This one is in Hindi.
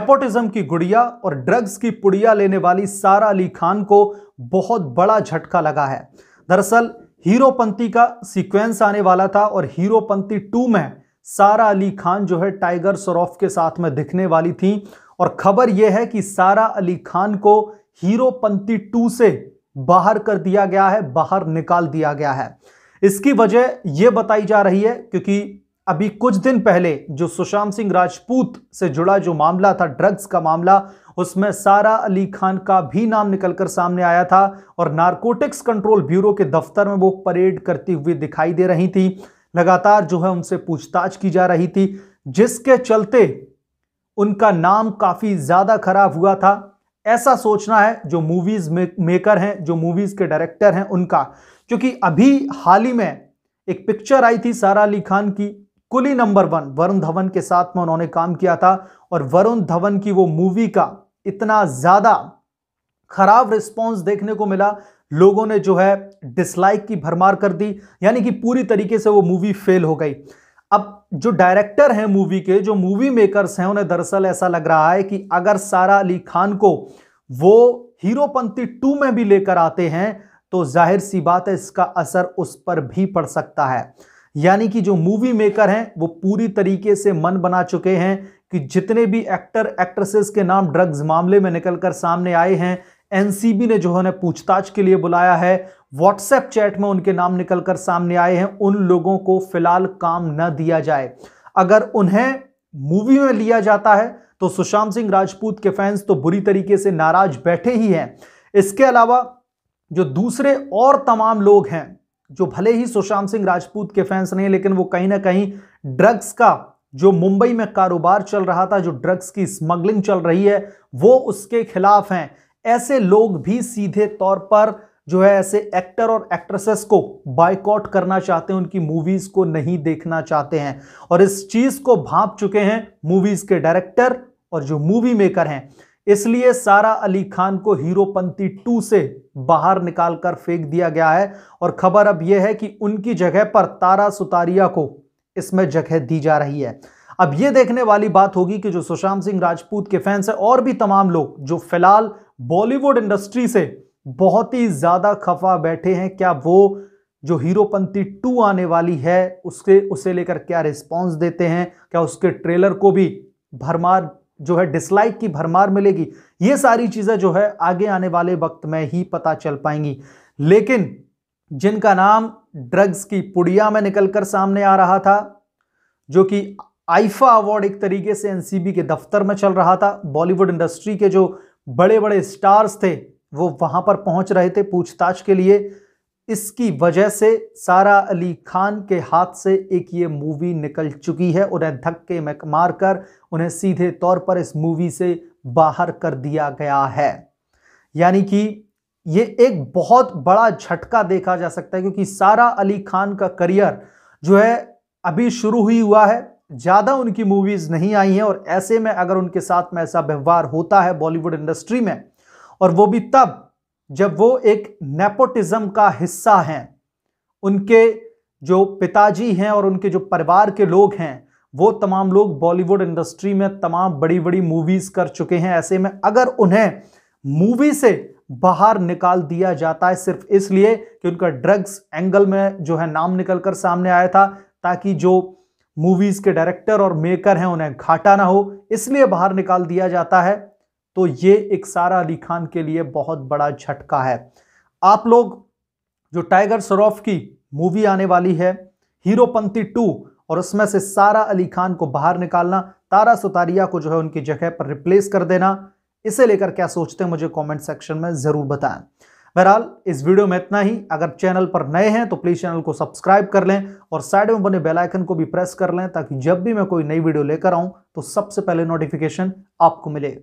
नेपोटिज्म की गुड़िया और ड्रग्स की पुड़िया लेने वाली सारा अली खान को बहुत बड़ा झटका लगा है दरअसल हीरोपंती का सीक्वेंस आने वाला था और हीरोपंथी टू में सारा अली खान जो है टाइगर सरोफ के साथ में दिखने वाली थी और खबर यह है कि सारा अली खान को हीरोपंथी टू से बाहर कर दिया गया है बाहर निकाल दिया गया है इसकी वजह यह बताई जा रही है क्योंकि अभी कुछ दिन पहले जो सुशांत सिंह राजपूत से जुड़ा जो मामला था ड्रग्स का मामला उसमें सारा अली खान का भी नाम निकलकर सामने आया था और नारकोटिक्स कंट्रोल ब्यूरो के दफ्तर में वो परेड करती हुई दिखाई दे रही थी लगातार जो है उनसे पूछताछ की जा रही थी जिसके चलते उनका नाम काफ़ी ज़्यादा खराब हुआ था ऐसा सोचना है जो मूवीज़ मेकर हैं जो मूवीज़ के डायरेक्टर हैं उनका क्योंकि अभी हाल ही में एक पिक्चर आई थी सारा अली खान की कुली नंबर वन वरुण धवन के साथ में उन्होंने काम किया था और वरुण धवन की वो मूवी का इतना ज़्यादा खराब रिस्पॉन्स देखने को मिला लोगों ने जो है डिसलाइक की भरमार कर दी यानी कि पूरी तरीके से वो मूवी फेल हो गई अब जो डायरेक्टर हैं मूवी के जो मूवी मेकर्स हैं उन्हें दरअसल ऐसा लग रहा है कि अगर सारा अली खान को वो हीरोपंती टू में भी लेकर आते हैं तो जाहिर सी बात है इसका असर उस पर भी पड़ सकता है यानी कि जो मूवी मेकर हैं वो पूरी तरीके से मन बना चुके हैं कि जितने भी एक्टर एक्ट्रेसेस के नाम ड्रग्स मामले में निकलकर सामने आए हैं एनसीबी ने जो है पूछताछ के लिए बुलाया है व्हाट्सएप चैट में उनके नाम निकलकर सामने आए हैं उन लोगों को फिलहाल काम न दिया जाए अगर उन्हें मूवी में लिया जाता है तो सुशांत सिंह राजपूत के फैंस तो बुरी तरीके से नाराज बैठे ही हैं इसके अलावा जो दूसरे और तमाम लोग हैं जो भले ही सुशांत सिंह राजपूत के फैंस नहीं लेकिन वो कहीं ना कहीं ड्रग्स का जो मुंबई में कारोबार चल रहा था जो ड्रग्स की स्मगलिंग चल रही है वो उसके खिलाफ हैं ऐसे लोग भी सीधे तौर पर जो है ऐसे एक्टर और एक्ट्रेसेस को बाइकआउट करना चाहते हैं उनकी मूवीज को नहीं देखना चाहते हैं और इस चीज को भाप चुके हैं मूवीज के डायरेक्टर और जो मूवी मेकर हैं इसलिए सारा अली खान को हीरोपंथी टू से बाहर निकालकर फेंक दिया गया है और खबर अब यह है कि उनकी जगह पर तारा सुतारिया को इसमें जगह दी जा रही है अब यह देखने वाली बात होगी कि जो सुशांत सिंह राजपूत के फैंस हैं और भी तमाम लोग जो फिलहाल बॉलीवुड इंडस्ट्री से बहुत ही ज्यादा खफा बैठे हैं क्या वो जो हीरोपंथी टू आने वाली है उसके उसे लेकर क्या रिस्पॉन्स देते हैं क्या उसके ट्रेलर को भी भरमार जो है डिसलाइक की भरमार मिलेगी ये सारी चीज़ें जो है आगे आने वाले वक्त में ही पता चल पाएंगी लेकिन जिनका नाम ड्रग्स की पुड़िया में निकलकर सामने आ रहा था जो कि आइफा अवार्ड एक तरीके से एनसीबी के दफ्तर में चल रहा था बॉलीवुड इंडस्ट्री के जो बड़े बड़े स्टार्स थे वो वहां पर पहुंच रहे थे पूछताछ के लिए इसकी वजह से सारा अली खान के हाथ से एक ये मूवी निकल चुकी है उन्हें धक्के में मार कर उन्हें सीधे तौर पर इस मूवी से बाहर कर दिया गया है यानी कि ये एक बहुत बड़ा झटका देखा जा सकता है क्योंकि सारा अली खान का करियर जो है अभी शुरू ही हुआ है ज़्यादा उनकी मूवीज़ नहीं आई हैं और ऐसे में अगर उनके साथ में ऐसा व्यवहार होता है बॉलीवुड इंडस्ट्री में और वो भी तब जब वो एक नेपोटिज्म का हिस्सा हैं उनके जो पिताजी हैं और उनके जो परिवार के लोग हैं वो तमाम लोग बॉलीवुड इंडस्ट्री में तमाम बड़ी बड़ी मूवीज़ कर चुके हैं ऐसे में अगर उन्हें मूवी से बाहर निकाल दिया जाता है सिर्फ इसलिए कि उनका ड्रग्स एंगल में जो है नाम निकल कर सामने आया था ताकि जो मूवीज़ के डायरेक्टर और मेकर हैं उन्हें घाटा ना हो इसलिए बाहर निकाल दिया जाता है तो ये एक सारा अली खान के लिए बहुत बड़ा झटका है आप लोग जो टाइगर सरोफ की मूवी आने वाली है हीरोपंथी टू और उसमें से सारा अली खान को बाहर निकालना तारा सुतारिया को जो है उनकी जगह पर रिप्लेस कर देना इसे लेकर क्या सोचते हैं मुझे कमेंट सेक्शन में ज़रूर बताएं बहरहाल इस वीडियो में इतना ही अगर चैनल पर नए हैं तो प्लीज़ चैनल को सब्सक्राइब कर लें और साइड में बने बेल आइकन को भी प्रेस कर लें ताकि जब भी मैं कोई नई वीडियो लेकर आऊं तो सबसे पहले नोटिफिकेशन आपको मिले